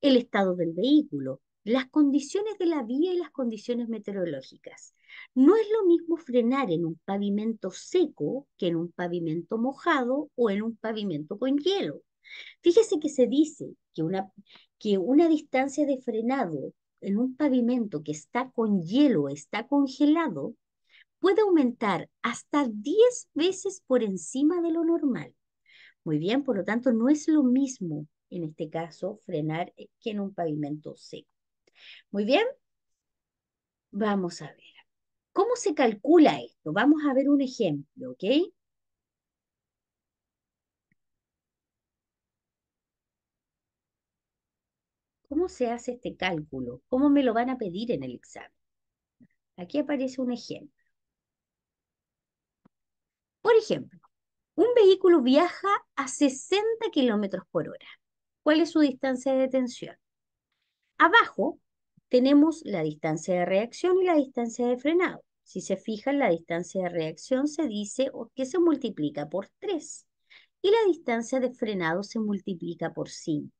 El estado del vehículo, las condiciones de la vía y las condiciones meteorológicas. No es lo mismo frenar en un pavimento seco que en un pavimento mojado o en un pavimento con hielo. Fíjese que se dice que una, que una distancia de frenado en un pavimento que está con hielo, está congelado, puede aumentar hasta 10 veces por encima de lo normal. Muy bien, por lo tanto, no es lo mismo en este caso frenar eh, que en un pavimento seco. Muy bien, vamos a ver. ¿Cómo se calcula esto? Vamos a ver un ejemplo, ¿ok? ¿Cómo se hace este cálculo? ¿Cómo me lo van a pedir en el examen? Aquí aparece un ejemplo. Por ejemplo, un vehículo viaja a 60 kilómetros por hora. ¿Cuál es su distancia de detención? Abajo tenemos la distancia de reacción y la distancia de frenado. Si se fijan, la distancia de reacción se dice que se multiplica por 3 y la distancia de frenado se multiplica por 5.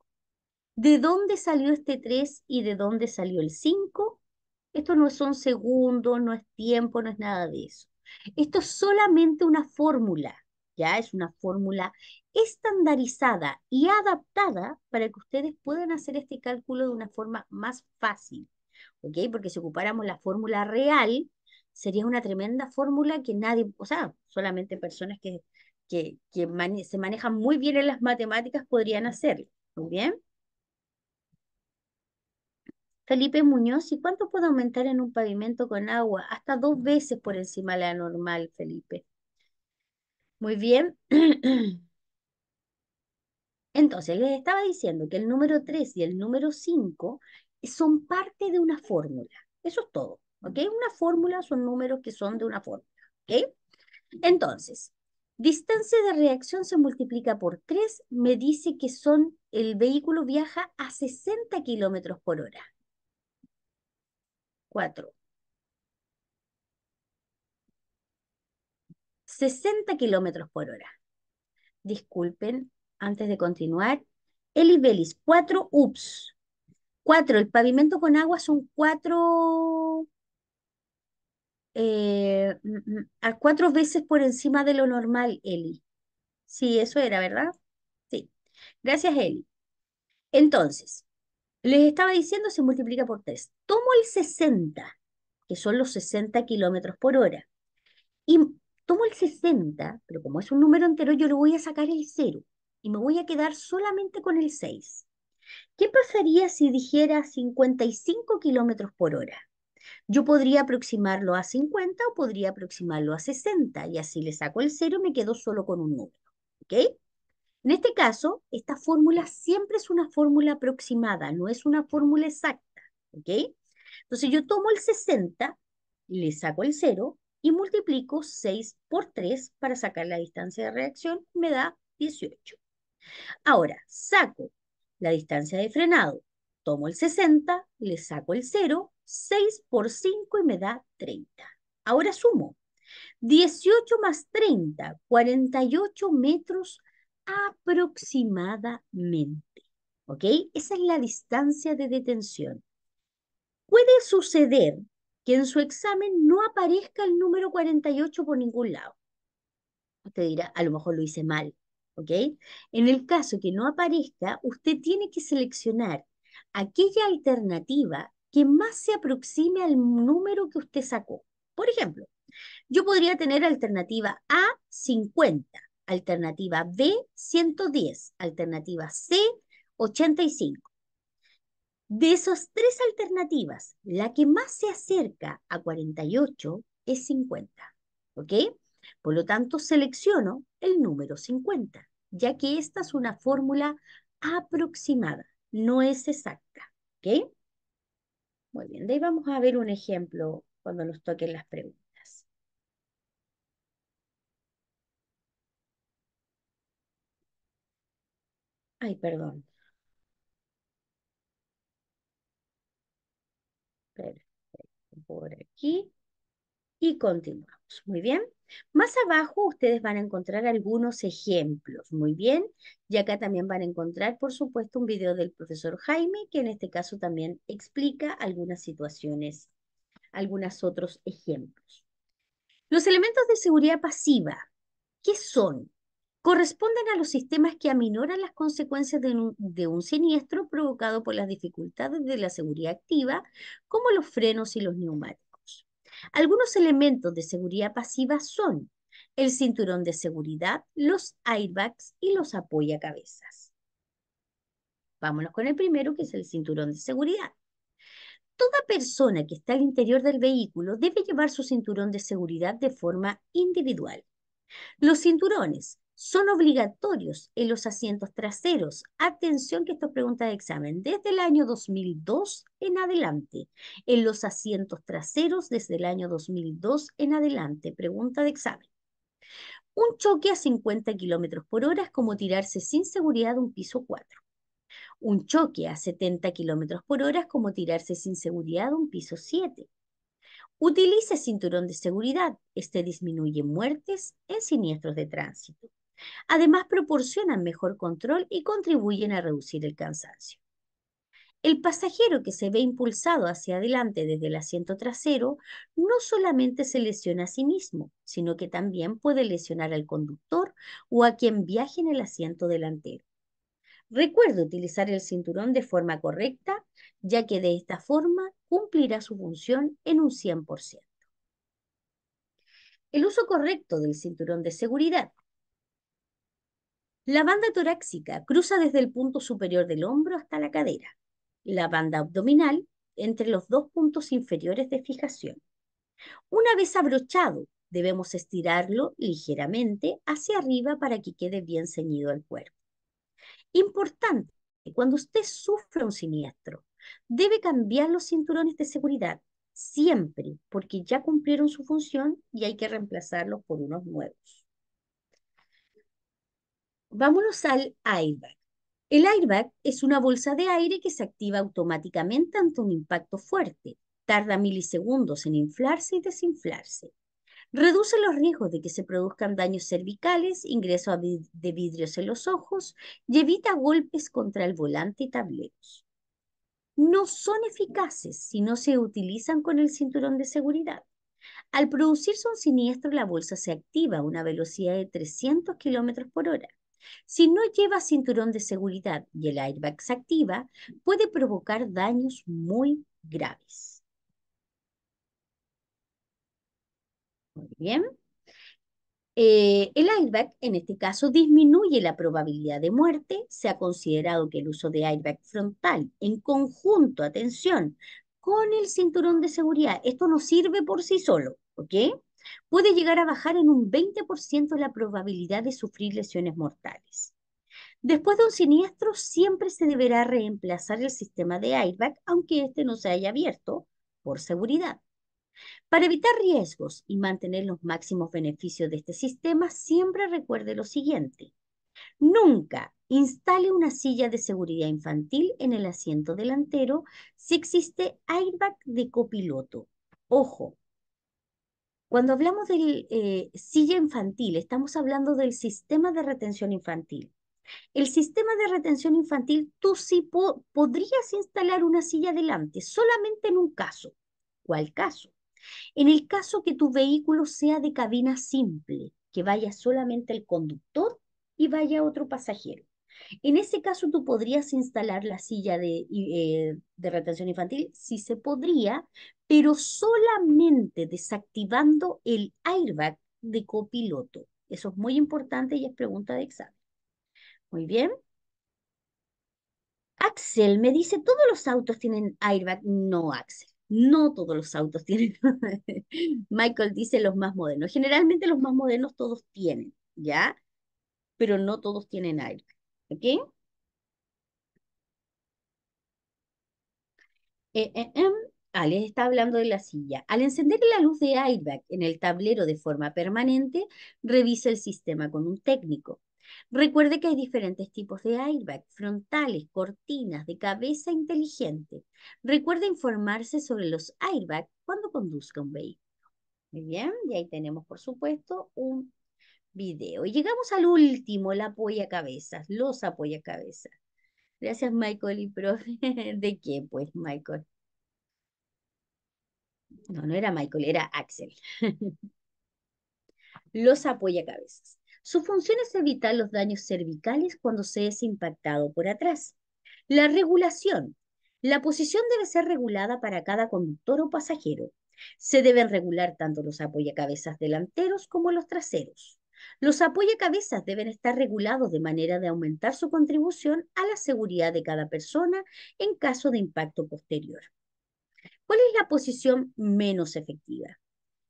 ¿De dónde salió este 3 y de dónde salió el 5? Esto no es un segundo, no es tiempo, no es nada de eso. Esto es solamente una fórmula, ya es una fórmula estandarizada y adaptada para que ustedes puedan hacer este cálculo de una forma más fácil, ¿ok? Porque si ocupáramos la fórmula real, sería una tremenda fórmula que nadie, o sea, solamente personas que, que, se manejan muy bien en las matemáticas podrían hacerlo, ¿muy bien? Felipe Muñoz, ¿y cuánto puede aumentar en un pavimento con agua? Hasta dos veces por encima de la normal, Felipe. Muy bien. Entonces, les estaba diciendo que el número 3 y el número 5 son parte de una fórmula. Eso es todo. ¿Ok? Una fórmula son números que son de una fórmula. ¿Ok? Entonces, distancia de reacción se multiplica por 3, me dice que son, el vehículo viaja a 60 kilómetros por hora. 4. 60 kilómetros por hora. Disculpen, antes de continuar. Eli Belis, 4 UPS. 4. El pavimento con agua son 4 eh, mm, mm, a cuatro veces por encima de lo normal, Eli. Sí, eso era, ¿verdad? Sí. Gracias, Eli. Entonces, les estaba diciendo, se multiplica por 3. Tomo el 60, que son los 60 kilómetros por hora, y tomo el 60, pero como es un número entero, yo le voy a sacar el 0 y me voy a quedar solamente con el 6. ¿Qué pasaría si dijera 55 kilómetros por hora? Yo podría aproximarlo a 50 o podría aproximarlo a 60 y así le saco el 0 y me quedo solo con un número. ¿Ok? En este caso, esta fórmula siempre es una fórmula aproximada, no es una fórmula exacta, ¿ok? Entonces yo tomo el 60, le saco el 0 y multiplico 6 por 3 para sacar la distancia de reacción, me da 18. Ahora, saco la distancia de frenado, tomo el 60, le saco el 0, 6 por 5 y me da 30. Ahora sumo. 18 más 30, 48 metros aproximadamente. ¿Ok? Esa es la distancia de detención. Puede suceder que en su examen no aparezca el número 48 por ningún lado. Usted dirá, a lo mejor lo hice mal. ¿Ok? En el caso que no aparezca, usted tiene que seleccionar aquella alternativa que más se aproxime al número que usted sacó. Por ejemplo, yo podría tener alternativa A 50, alternativa B 110, alternativa C 85. De esas tres alternativas, la que más se acerca a 48 es 50, ¿ok? Por lo tanto, selecciono el número 50, ya que esta es una fórmula aproximada, no es exacta, ¿ok? Muy bien, de ahí vamos a ver un ejemplo cuando nos toquen las preguntas. Ay, perdón. Perfecto, por aquí. Y continuamos. Muy bien. Más abajo ustedes van a encontrar algunos ejemplos, muy bien, y acá también van a encontrar, por supuesto, un video del profesor Jaime, que en este caso también explica algunas situaciones, algunos otros ejemplos. Los elementos de seguridad pasiva, ¿qué son? corresponden a los sistemas que aminoran las consecuencias de un, siniestro provocado por las dificultades de la seguridad activa, como los frenos y los neumáticos. Algunos elementos de seguridad pasiva son el cinturón de seguridad, los airbags y los apoyacabezas. Vámonos con el primero, que es el cinturón de seguridad. Toda persona que está al interior del vehículo debe llevar su cinturón de seguridad de forma individual. Los cinturones son obligatorios en los asientos traseros. Atención que esto es pregunta de examen. Desde el año 2002 en adelante, en los asientos traseros desde el año 2002 en adelante, pregunta de examen. Un choque a 50 kilómetros por hora es como tirarse sin seguridad un piso 4. Un choque a 70 kilómetros por hora es como tirarse sin seguridad un piso 7. Utilice cinturón de seguridad. Este disminuye muertes en siniestros de tránsito. Además, proporcionan mejor control y contribuyen a reducir el cansancio. El pasajero que se ve impulsado hacia adelante desde el asiento trasero no solamente se lesiona a sí mismo, sino que también puede lesionar al conductor o a quien viaje en el asiento delantero. Recuerde utilizar el cinturón de forma correcta, ya que de esta forma cumplirá su función en un 100%. El uso correcto del cinturón de seguridad. La banda torácica cruza desde el punto superior del hombro hasta la cadera. La banda abdominal entre los dos puntos inferiores de fijación. Una vez abrochado, debemos estirarlo ligeramente hacia arriba para que quede bien ceñido el cuerpo. Importante, cuando usted sufra un siniestro, debe cambiar los cinturones de seguridad siempre, porque ya cumplieron su función y hay que reemplazarlos por unos nuevos vámonos al airbag. El airbag es una bolsa de aire que se activa automáticamente ante un impacto fuerte. Tarda milisegundos en inflarse y desinflarse. Reduce los riesgos de que se produzcan daños cervicales, ingreso de vidrios en los ojos y evita golpes contra el volante y tableros. No son eficaces si no se utilizan con el cinturón de seguridad. Al producirse un siniestro, la bolsa se activa a una velocidad de 300 km por hora. Si no lleva cinturón de seguridad y el airbag se activa, puede provocar daños muy graves. Muy bien. Eh, el airbag, en este caso, disminuye la probabilidad de muerte. Se ha considerado que el uso de airbag frontal en conjunto, atención, con el cinturón de seguridad, esto no sirve por sí solo, ¿ok? puede llegar a bajar en un 20% la probabilidad de sufrir lesiones mortales. Después de un siniestro, siempre se deberá reemplazar el sistema de airbag, aunque este no se haya abierto, por seguridad. Para evitar riesgos y mantener los máximos beneficios de este sistema, siempre recuerde lo siguiente. Nunca instale una silla de seguridad infantil en el asiento delantero si existe airbag de copiloto. Ojo, cuando hablamos de eh, silla infantil, estamos hablando del sistema de retención infantil. El sistema de retención infantil, tú sí podrías instalar una silla delante, solamente en un caso. ¿Cuál caso? En el caso que tu vehículo sea de cabina simple, que vaya solamente el conductor y vaya otro pasajero. En ese caso, tú podrías instalar la silla de, eh, retención infantil, sí se podría, pero solamente desactivando el airbag de copiloto. Eso es muy importante y es pregunta de examen. Muy bien. Axel me dice, ¿todos los autos tienen airbag? No, Axel. No todos los autos tienen. Michael dice los más modernos. Generalmente los más modernos todos tienen, ¿ya? Pero no todos tienen airbag aquí eh, eh, em, Alex está hablando de la silla. Al encender la luz de airbag en el tablero de forma permanente, revisa el sistema con un técnico. Recuerde que hay diferentes tipos de airbag, frontales, cortinas, de cabeza inteligente. Recuerde informarse sobre los airbags cuando conduzca un vehículo. Muy bien, y ahí tenemos, por supuesto, un y llegamos al último, el apoyacabezas, los apoyacabezas. Gracias, Michael y profe. ¿De qué, pues, Michael? No, no era Michael, era Axel. Los apoyacabezas. Su función es evitar los daños cervicales cuando se es impactado por atrás. La regulación. La posición debe ser regulada para cada conductor o pasajero. Se deben regular tanto los apoyacabezas delanteros como los traseros. Los apoyacabezas deben estar regulados de manera de aumentar su contribución a la seguridad de cada persona en caso de impacto posterior. ¿Cuál es la posición menos efectiva?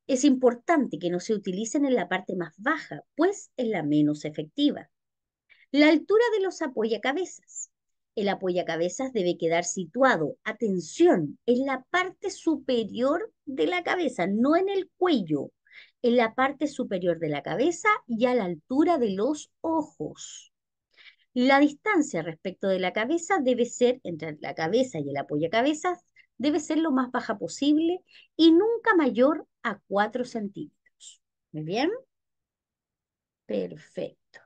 Es importante que no se utilicen en la parte más baja, pues es la menos efectiva. La altura de los apoyacabezas. El apoyacabezas debe quedar situado, atención, en la parte superior de la cabeza, no en el cuello, en la parte superior de la cabeza y a la altura de los ojos. La distancia respecto de la cabeza debe ser, entre la cabeza y el apoyacabezas, debe ser lo más baja posible y nunca mayor a 4 centímetros. ¿Muy bien? Perfecto.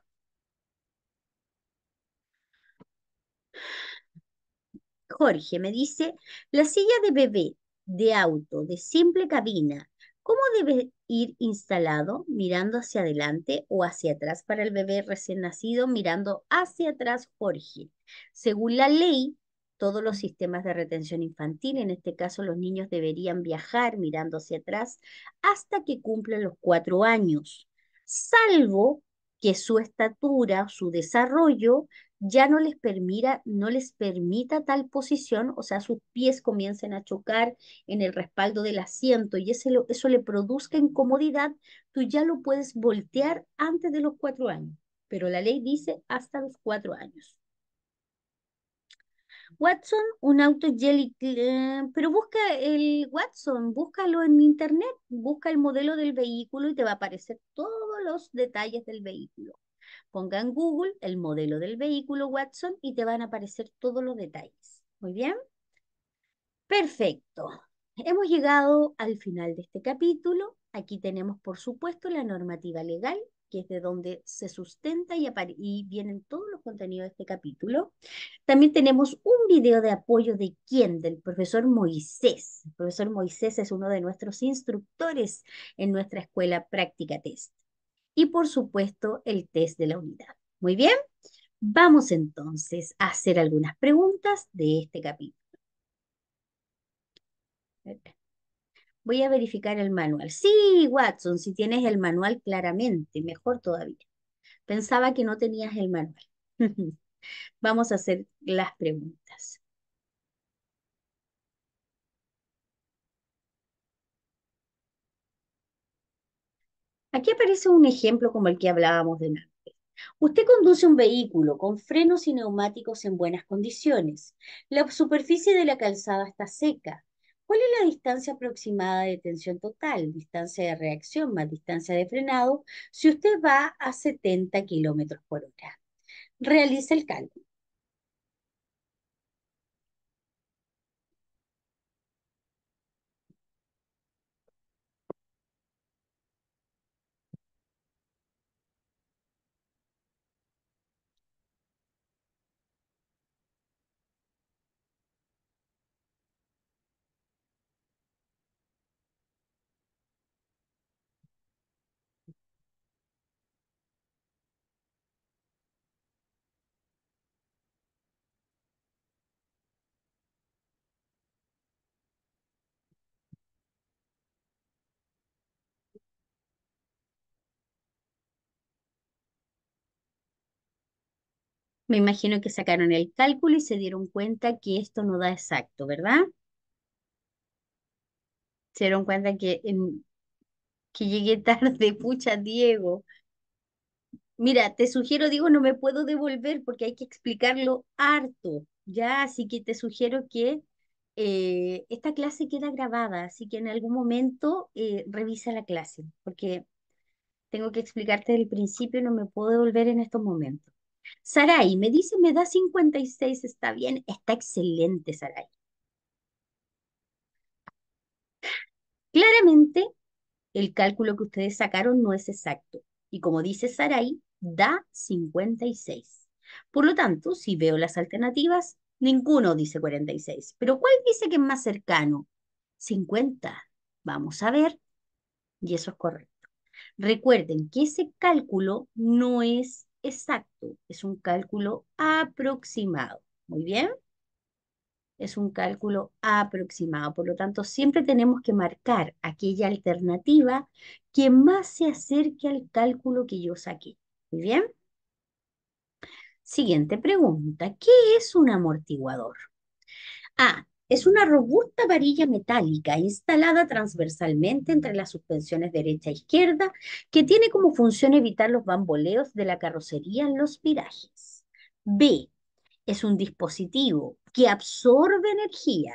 Jorge me dice, la silla de bebé, de auto, de simple cabina, ¿Cómo debe ir instalado? ¿Mirando hacia adelante o hacia atrás? Para el bebé recién nacido, mirando hacia atrás, Jorge. Según la ley, todos los sistemas de retención infantil, en este caso los niños deberían viajar mirando hacia atrás hasta que cumplan los cuatro años, salvo que su estatura, su desarrollo ya no les, permita, no les permita tal posición, o sea, sus pies comiencen a chocar en el respaldo del asiento y eso le produzca incomodidad, tú ya lo puedes voltear antes de los cuatro años, pero la ley dice hasta los cuatro años. Watson, un auto Jelly, pero busca el Watson, búscalo en internet, busca el modelo del vehículo y te va a aparecer todos los detalles del vehículo. Ponga en Google el modelo del vehículo Watson y te van a aparecer todos los detalles. Muy bien. Perfecto. Hemos llegado al final de este capítulo. Aquí tenemos, por supuesto, la normativa legal que es de donde se sustenta y, vienen todos los contenidos de este capítulo. También tenemos un video de apoyo de quién, del profesor Moisés. El profesor Moisés es uno de nuestros instructores en nuestra escuela Práctica Test. Y por supuesto, el test de la unidad. Muy bien, vamos entonces a hacer algunas preguntas de este capítulo. Voy a verificar el manual. Sí, Watson, si tienes el manual claramente, mejor todavía. Pensaba que no tenías el manual. Vamos a hacer las preguntas. Aquí aparece un ejemplo como el que hablábamos de antes. Usted conduce un vehículo con frenos y neumáticos en buenas condiciones. La superficie de la calzada está seca. ¿Cuál es la distancia aproximada de tensión total, distancia de reacción más distancia de frenado si usted va a 70 kilómetros por hora? Realiza el cálculo. Me imagino que sacaron el cálculo y se dieron cuenta que esto no da exacto, ¿verdad? Se dieron cuenta que, que llegué tarde, pucha Diego. Mira, te sugiero, digo, no me puedo devolver porque hay que explicarlo harto, ¿ya? Así que te sugiero que eh, esta clase queda grabada, así que en algún momento eh, revisa la clase, porque tengo que explicarte el principio, y no me puedo devolver en estos momentos. Sarai me dice, me da 56, está bien, está excelente, Saray. Claramente, el cálculo que ustedes sacaron no es exacto. Y como dice Saray, da 56. Por lo tanto, si veo las alternativas, ninguno dice 46. Pero ¿cuál dice que es más cercano? 50. Vamos a ver. Y eso es correcto. Recuerden que ese cálculo no es exacto, es un cálculo aproximado. Muy bien. Es un cálculo aproximado, por lo tanto, siempre tenemos que marcar aquella alternativa que más se acerque al cálculo que yo saqué. Muy bien. Siguiente pregunta, ¿qué es un amortiguador? A, es una robusta varilla metálica instalada transversalmente entre las suspensiones derecha e izquierda que tiene como función evitar los bamboleos de la carrocería en los virajes. B. Es un dispositivo que absorbe energía,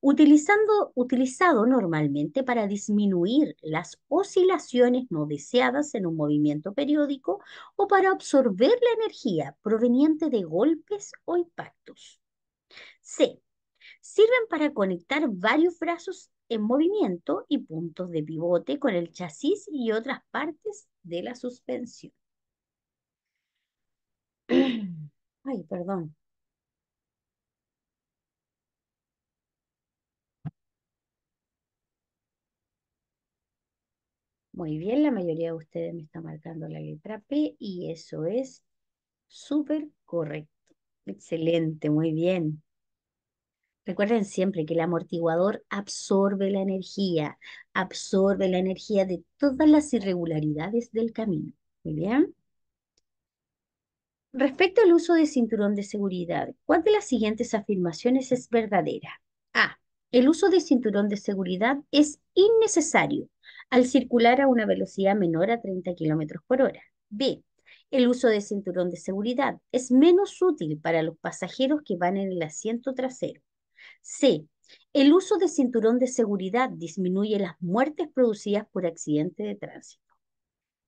utilizando, utilizado normalmente para disminuir las oscilaciones no deseadas en un movimiento periódico o para absorber la energía proveniente de golpes o impactos. C sirven para conectar varios brazos en movimiento y puntos de pivote con el chasis y otras partes de la suspensión. Ay, perdón. Muy bien, la mayoría de ustedes me está marcando la letra P y eso es súper correcto. Excelente, muy bien. Recuerden siempre que el amortiguador absorbe la energía, absorbe la energía de todas las irregularidades del camino. Muy bien. Respecto al uso de cinturón de seguridad, ¿cuál de las siguientes afirmaciones es verdadera? A. El uso de cinturón de seguridad es innecesario al circular a una velocidad menor a 30 km por hora. B. El uso de cinturón de seguridad es menos útil para los pasajeros que van en el asiento trasero. C. El uso de cinturón de seguridad disminuye las muertes producidas por accidente de tránsito.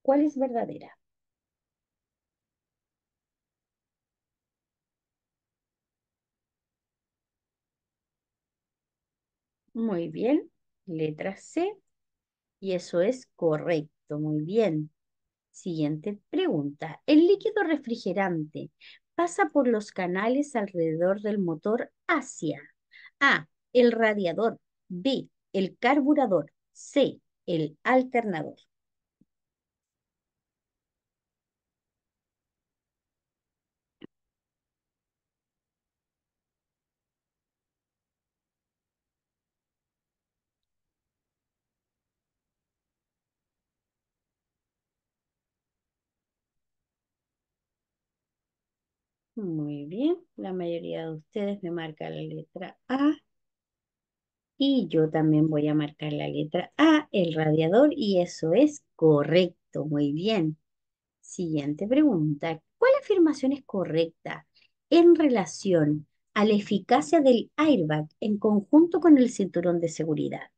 ¿Cuál es verdadera? Muy bien, letra C. Y eso es correcto, muy bien. Siguiente pregunta. El líquido refrigerante pasa por los canales alrededor del motor hacia a, el radiador. B, el carburador. C, el alternador. Muy bien, la mayoría de ustedes me marca la letra A. Y yo también voy a marcar la letra A, el radiador, y eso es correcto. Muy bien. Siguiente pregunta. ¿Cuál afirmación es correcta en relación a la eficacia del airbag en conjunto con el cinturón de seguridad?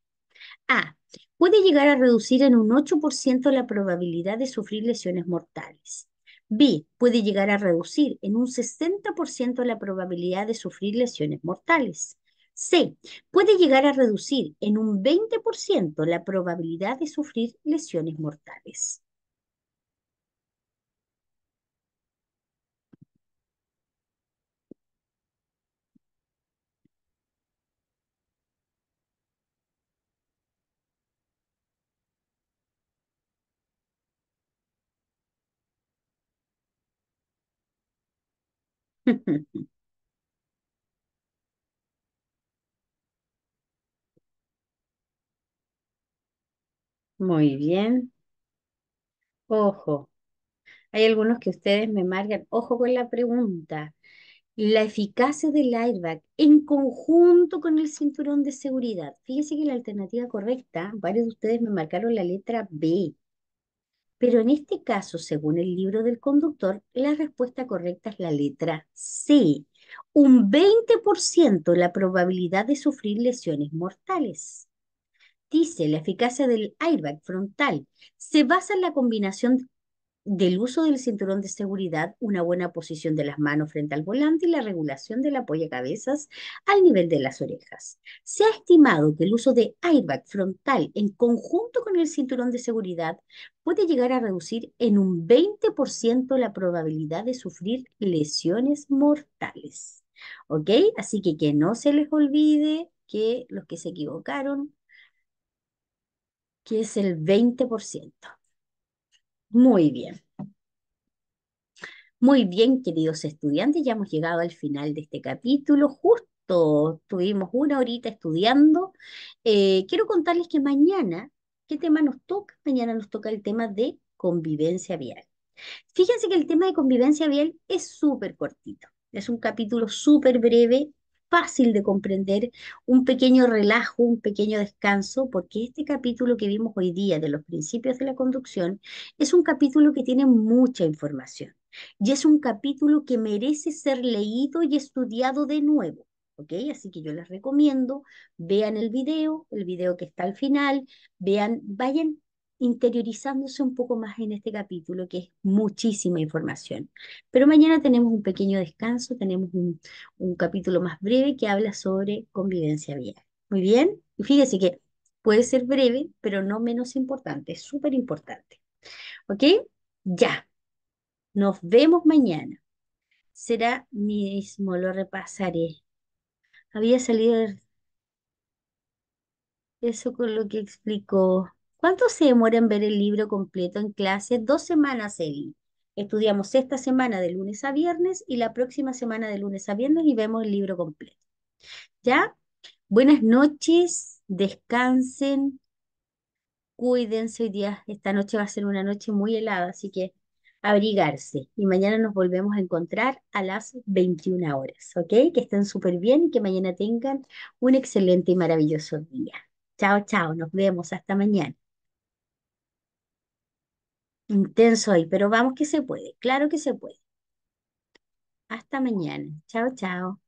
A. Puede llegar a reducir en un 8% la probabilidad de sufrir lesiones mortales. B. Puede llegar a reducir en un 60% la probabilidad de sufrir lesiones mortales. C. Puede llegar a reducir en un 20% la probabilidad de sufrir lesiones mortales. Muy bien. Ojo, hay algunos que ustedes me marcan. Ojo con la pregunta. La eficacia del airbag en conjunto con el cinturón de seguridad. Fíjese que la alternativa correcta, varios de ustedes me marcaron la letra B. Pero en este caso, según el libro del conductor, la respuesta correcta es la letra C. Un 20% la probabilidad de sufrir lesiones mortales. Dice, la eficacia del airbag frontal se basa en la combinación del uso del cinturón de seguridad, una buena posición de las manos frente al volante y la regulación del cabezas al nivel de las orejas. Se ha estimado que el uso de airbag frontal en conjunto con el cinturón de seguridad puede llegar a reducir en un 20% la probabilidad de sufrir lesiones mortales. ¿Ok? Así que que no se les olvide que los que se equivocaron, que es el 20%. Muy bien. Muy bien, queridos estudiantes, ya hemos llegado al final de este capítulo. Justo tuvimos una horita estudiando. Eh, quiero contarles que mañana, ¿qué tema nos toca? Mañana nos toca el tema de convivencia vial. Fíjense que el tema de convivencia vial es súper cortito. Es un capítulo súper breve fácil de comprender, un pequeño relajo, un pequeño descanso, porque este capítulo que vimos hoy día de los principios de la conducción es un capítulo que tiene mucha información y es un capítulo que merece ser leído y estudiado de nuevo. ¿ok? Así que yo les recomiendo, vean el video, el video que está al final, vean, vayan interiorizándose un poco más en este capítulo, que es muchísima información. Pero mañana tenemos un pequeño descanso, tenemos un, capítulo más breve que habla sobre convivencia vial. Muy bien, y fíjese que puede ser breve, pero no menos importante, es súper importante. ¿Ok? Ya, nos vemos mañana. Será mismo, lo repasaré. Había salido eso con lo que explicó. ¿Cuánto se demora en ver el libro completo en clase? Dos semanas, Eli. Estudiamos esta semana de lunes a viernes y la próxima semana de lunes a viernes y vemos el libro completo. ¿Ya? Buenas noches, descansen, cuídense hoy día. Esta noche va a ser una noche muy helada, así que abrigarse. Y mañana nos volvemos a encontrar a las 21 horas, ¿ok? Que estén súper bien y que mañana tengan un excelente y maravilloso día. Chao, chao, nos vemos, hasta mañana intenso hoy, pero vamos que se puede, claro que se puede. Hasta mañana. Chao, chao.